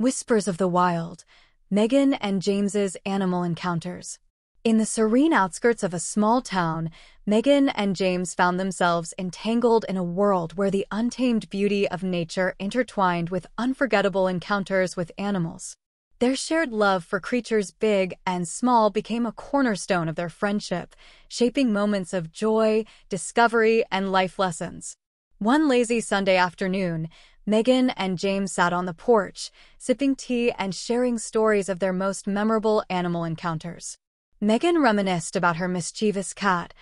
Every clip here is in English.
Whispers of the Wild, Megan and James's Animal Encounters. In the serene outskirts of a small town, Megan and James found themselves entangled in a world where the untamed beauty of nature intertwined with unforgettable encounters with animals. Their shared love for creatures big and small became a cornerstone of their friendship, shaping moments of joy, discovery, and life lessons. One lazy Sunday afternoon, Megan and James sat on the porch, sipping tea and sharing stories of their most memorable animal encounters. Megan reminisced about her mischievous cat,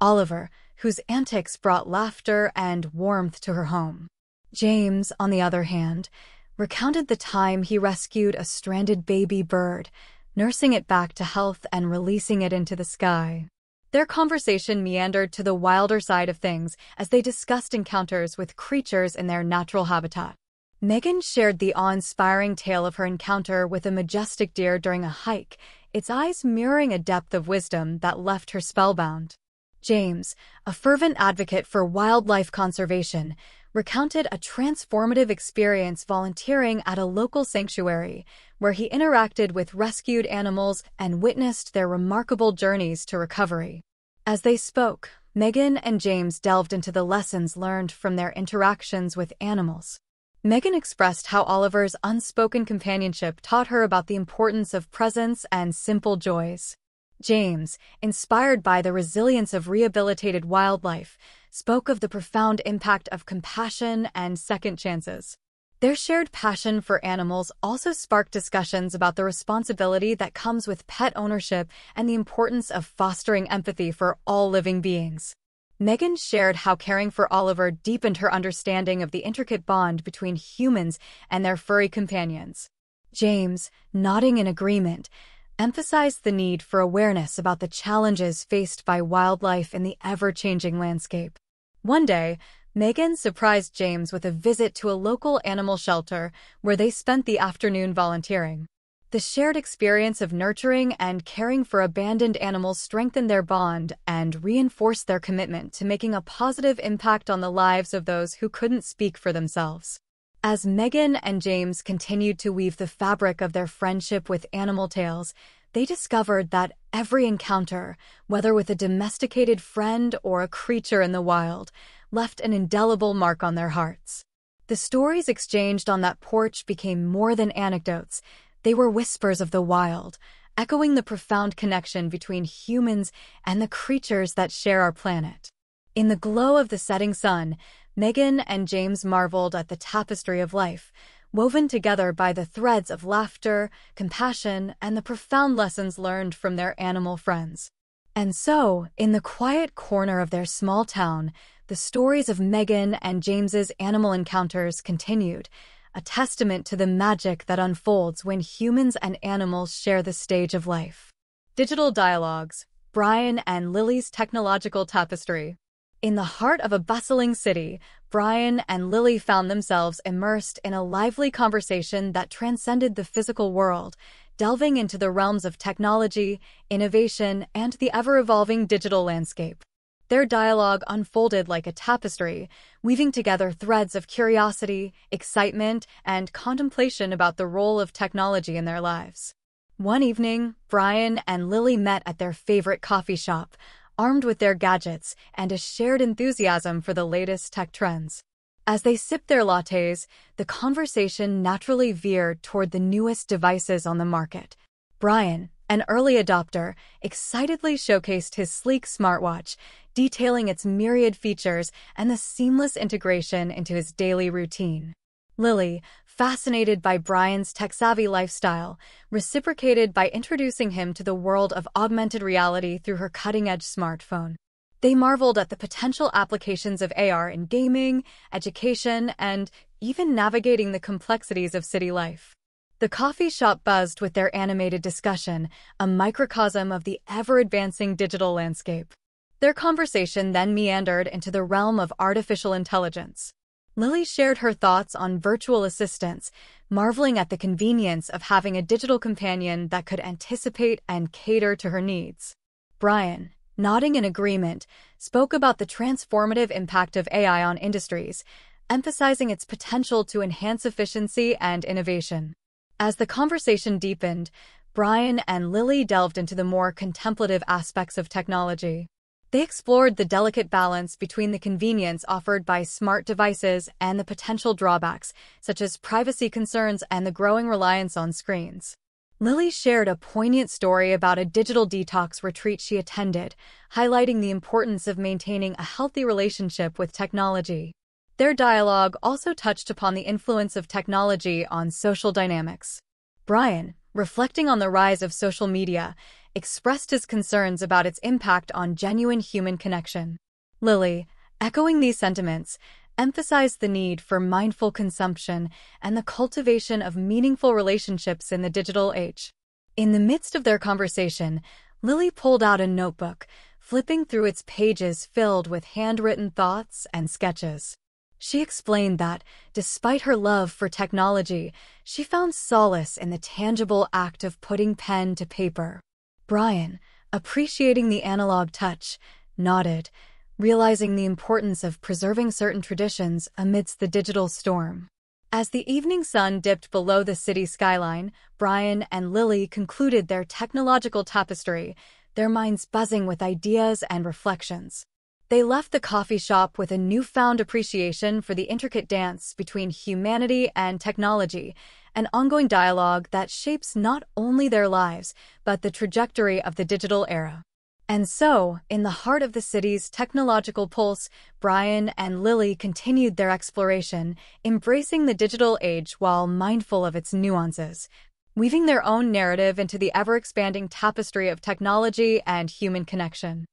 Oliver, whose antics brought laughter and warmth to her home. James, on the other hand, recounted the time he rescued a stranded baby bird, nursing it back to health and releasing it into the sky. Their conversation meandered to the wilder side of things as they discussed encounters with creatures in their natural habitat. Megan shared the awe-inspiring tale of her encounter with a majestic deer during a hike, its eyes mirroring a depth of wisdom that left her spellbound. James, a fervent advocate for wildlife conservation, recounted a transformative experience volunteering at a local sanctuary where he interacted with rescued animals and witnessed their remarkable journeys to recovery. As they spoke, Megan and James delved into the lessons learned from their interactions with animals. Megan expressed how Oliver's unspoken companionship taught her about the importance of presence and simple joys. James, inspired by the resilience of rehabilitated wildlife, spoke of the profound impact of compassion and second chances. Their shared passion for animals also sparked discussions about the responsibility that comes with pet ownership and the importance of fostering empathy for all living beings. Megan shared how caring for Oliver deepened her understanding of the intricate bond between humans and their furry companions. James, nodding in agreement, emphasized the need for awareness about the challenges faced by wildlife in the ever changing landscape. One day, Megan surprised James with a visit to a local animal shelter where they spent the afternoon volunteering. The shared experience of nurturing and caring for abandoned animals strengthened their bond and reinforced their commitment to making a positive impact on the lives of those who couldn't speak for themselves. As Megan and James continued to weave the fabric of their friendship with Animal Tales, they discovered that every encounter, whether with a domesticated friend or a creature in the wild, left an indelible mark on their hearts. The stories exchanged on that porch became more than anecdotes, they were whispers of the wild, echoing the profound connection between humans and the creatures that share our planet. In the glow of the setting sun, Megan and James marveled at the tapestry of life, woven together by the threads of laughter, compassion, and the profound lessons learned from their animal friends. And so, in the quiet corner of their small town, the stories of Megan and James's animal encounters continued, a testament to the magic that unfolds when humans and animals share the stage of life. Digital Dialogues, Brian and Lily's Technological Tapestry. In the heart of a bustling city, Brian and Lily found themselves immersed in a lively conversation that transcended the physical world, delving into the realms of technology, innovation, and the ever-evolving digital landscape. Their dialogue unfolded like a tapestry, weaving together threads of curiosity, excitement, and contemplation about the role of technology in their lives. One evening, Brian and Lily met at their favorite coffee shop, armed with their gadgets and a shared enthusiasm for the latest tech trends. As they sip their lattes, the conversation naturally veered toward the newest devices on the market. Brian, an early adopter, excitedly showcased his sleek smartwatch, detailing its myriad features and the seamless integration into his daily routine. Lily, fascinated by Brian's tech-savvy lifestyle, reciprocated by introducing him to the world of augmented reality through her cutting-edge smartphone. They marveled at the potential applications of AR in gaming, education, and even navigating the complexities of city life. The coffee shop buzzed with their animated discussion, a microcosm of the ever-advancing digital landscape. Their conversation then meandered into the realm of artificial intelligence. Lily shared her thoughts on virtual assistants, marveling at the convenience of having a digital companion that could anticipate and cater to her needs. Brian, nodding in agreement, spoke about the transformative impact of AI on industries, emphasizing its potential to enhance efficiency and innovation. As the conversation deepened, Brian and Lily delved into the more contemplative aspects of technology. They explored the delicate balance between the convenience offered by smart devices and the potential drawbacks, such as privacy concerns and the growing reliance on screens. Lily shared a poignant story about a digital detox retreat she attended, highlighting the importance of maintaining a healthy relationship with technology. Their dialogue also touched upon the influence of technology on social dynamics. Brian, reflecting on the rise of social media, expressed his concerns about its impact on genuine human connection. Lilly, echoing these sentiments, emphasized the need for mindful consumption and the cultivation of meaningful relationships in the digital age. In the midst of their conversation, Lily pulled out a notebook, flipping through its pages filled with handwritten thoughts and sketches. She explained that, despite her love for technology, she found solace in the tangible act of putting pen to paper. Brian, appreciating the analog touch, nodded, realizing the importance of preserving certain traditions amidst the digital storm. As the evening sun dipped below the city skyline, Brian and Lily concluded their technological tapestry, their minds buzzing with ideas and reflections. They left the coffee shop with a newfound appreciation for the intricate dance between humanity and technology, an ongoing dialogue that shapes not only their lives, but the trajectory of the digital era. And so, in the heart of the city's technological pulse, Brian and Lily continued their exploration, embracing the digital age while mindful of its nuances, weaving their own narrative into the ever expanding tapestry of technology and human connection.